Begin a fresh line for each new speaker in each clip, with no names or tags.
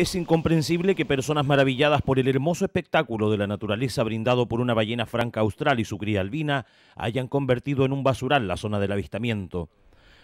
Es incomprensible que personas maravilladas por el hermoso espectáculo de la naturaleza brindado por una ballena franca austral y su cría albina hayan convertido en un basural la zona del avistamiento.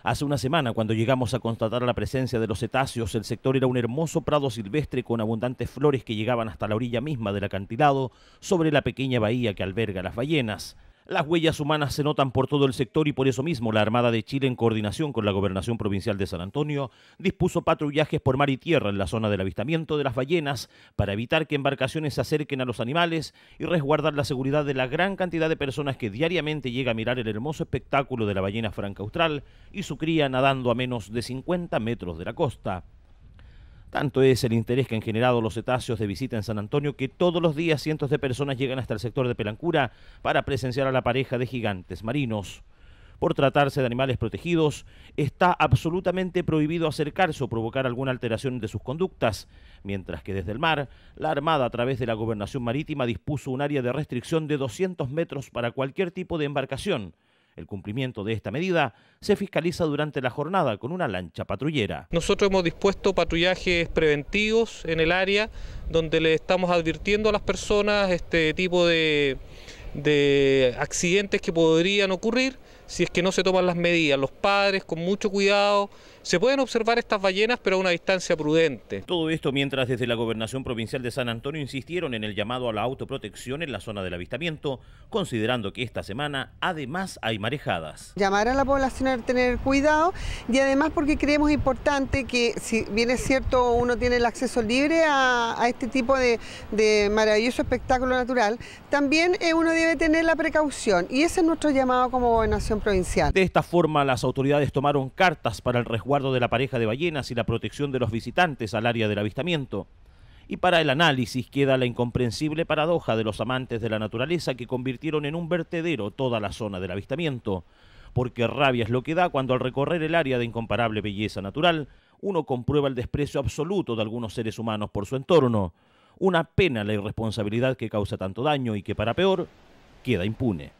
Hace una semana, cuando llegamos a constatar la presencia de los cetáceos, el sector era un hermoso prado silvestre con abundantes flores que llegaban hasta la orilla misma del acantilado, sobre la pequeña bahía que alberga las ballenas. Las huellas humanas se notan por todo el sector y por eso mismo la Armada de Chile, en coordinación con la Gobernación Provincial de San Antonio, dispuso patrullajes por mar y tierra en la zona del avistamiento de las ballenas para evitar que embarcaciones se acerquen a los animales y resguardar la seguridad de la gran cantidad de personas que diariamente llega a mirar el hermoso espectáculo de la ballena franca austral y su cría nadando a menos de 50 metros de la costa. Tanto es el interés que han generado los cetáceos de visita en San Antonio que todos los días cientos de personas llegan hasta el sector de Pelancura para presenciar a la pareja de gigantes marinos. Por tratarse de animales protegidos, está absolutamente prohibido acercarse o provocar alguna alteración de sus conductas, mientras que desde el mar, la Armada a través de la Gobernación Marítima dispuso un área de restricción de 200 metros para cualquier tipo de embarcación, el cumplimiento de esta medida se fiscaliza durante la jornada con una lancha patrullera.
Nosotros hemos dispuesto patrullajes preventivos en el área donde le estamos advirtiendo a las personas este tipo de, de accidentes que podrían ocurrir si es que no se toman las medidas. Los padres,
con mucho cuidado, se pueden observar estas ballenas, pero a una distancia prudente. Todo esto mientras desde la Gobernación Provincial de San Antonio insistieron en el llamado a la autoprotección en la zona del avistamiento, considerando que esta semana además hay marejadas.
Llamar a la población a tener cuidado y además porque creemos importante que, si bien es cierto, uno tiene el acceso libre a, este tipo de, maravilloso espectáculo natural, también eh, uno debe tener la precaución y ese es nuestro llamado como Gobernación Provincial.
De esta forma, las autoridades tomaron cartas para el resguardo de la pareja de ballenas y la protección de los visitantes al área del avistamiento. Y para el análisis queda la incomprensible paradoja de los amantes de la naturaleza que convirtieron en un vertedero toda la zona del avistamiento. Porque rabia es lo que da cuando al recorrer el área de incomparable belleza natural, uno comprueba el desprecio absoluto de algunos seres humanos por su entorno. Una pena la irresponsabilidad que causa tanto daño y que para peor queda impune.